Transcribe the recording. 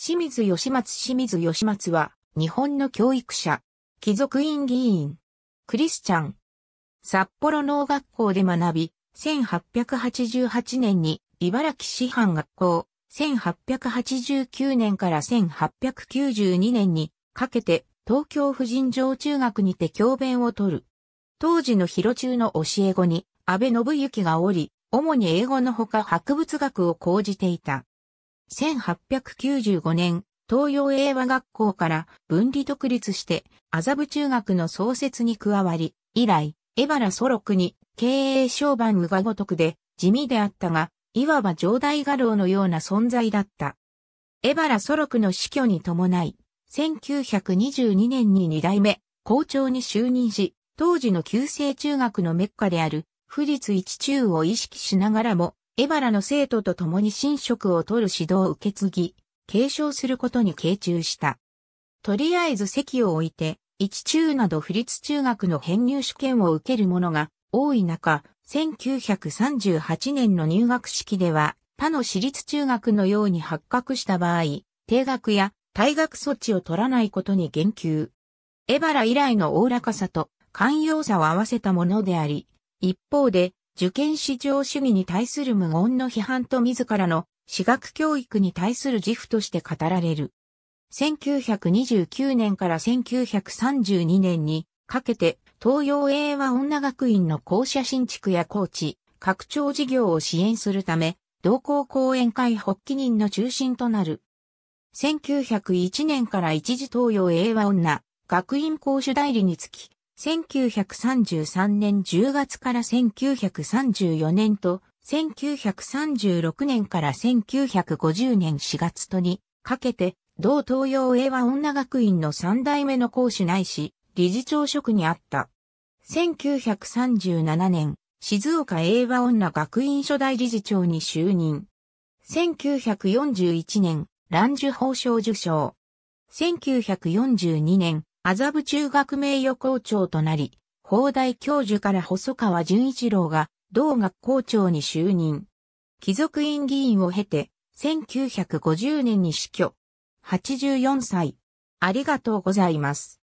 清水義松清水義松は、日本の教育者、貴族院議員、クリスチャン。札幌農学校で学び、1888年に茨城師範学校、1889年から1892年にかけて東京婦人城中学にて教鞭を取る。当時の広中の教え子に安倍信之がおり、主に英語のほか博物学を講じていた。1895年、東洋英和学校から分離独立して麻布中学の創設に加わり、以来、江原祖六に経営商売無我ごとくで地味であったが、いわば上代画廊のような存在だった。江原祖六の死去に伴い、1922年に二代目校長に就任し、当時の旧制中学のメッカである、富立一中を意識しながらも、エバラの生徒と共に神職を取る指導を受け継ぎ、継承することに傾注した。とりあえず席を置いて、一中など府立中学の編入試験を受ける者が多い中、1938年の入学式では、他の私立中学のように発覚した場合、定額や退学措置を取らないことに言及。エバラ以来のおおらかさと寛容さを合わせたものであり、一方で受験至上主義に対する無言の批判と自らの私学教育に対する自負として語られる。1929年から1932年にかけて東洋英和女学院の校舎新築や高知、拡張事業を支援するため、同校講演会発起人の中心となる。1901年から一時東洋英和女学院講師代理につき、1933年10月から1934年と、1936年から1950年4月とにかけて、同東洋英和女学院の3代目の講師ないし、理事長職にあった。1937年、静岡英和女学院初代理事長に就任。1941年、蘭樹法賞受賞。1942年、麻布中学名誉校長となり、法大教授から細川淳一郎が同学校長に就任。貴族院議員を経て、1950年に死去。84歳。ありがとうございます。